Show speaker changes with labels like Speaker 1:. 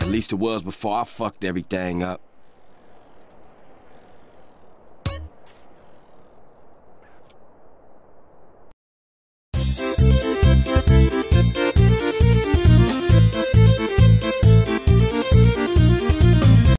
Speaker 1: At least it was before I fucked everything up.